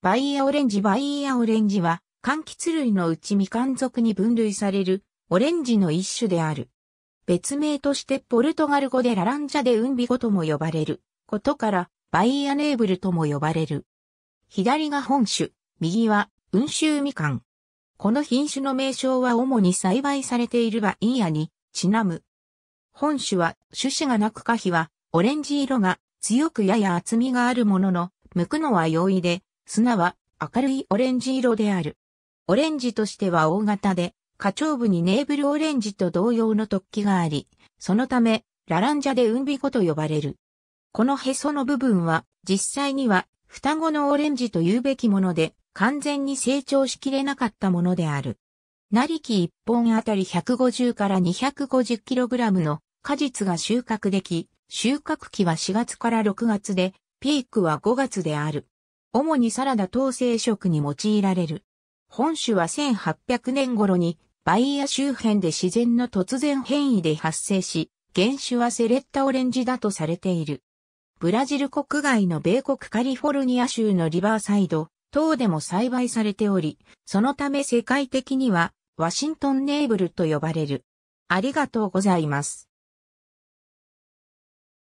バイヤオレンジバイヤオレンジは、柑橘類のうちみかん属に分類される、オレンジの一種である。別名としてポルトガル語でラランジャでウンビゴとも呼ばれる、ことから、バイヤネーブルとも呼ばれる。左が本種、右は、ウンシュウミカン。この品種の名称は主に栽培されているバイアに、ちなむ。本種は、種子がなく花皮は、オレンジ色が、強くやや厚みがあるものの、剥くのは容易で、砂は明るいオレンジ色である。オレンジとしては大型で、花鳥部にネーブルオレンジと同様の突起があり、そのため、ラランジャでウンビゴと呼ばれる。このへその部分は、実際には、双子のオレンジと言うべきもので、完全に成長しきれなかったものである。なりき1本あたり150から 250kg の果実が収穫でき、収穫期は4月から6月で、ピークは5月である。主にサラダ等生食に用いられる。本種は1800年頃にバイア周辺で自然の突然変異で発生し、原種はセレッタオレンジだとされている。ブラジル国外の米国カリフォルニア州のリバーサイド等でも栽培されており、そのため世界的にはワシントンネーブルと呼ばれる。ありがとうございます。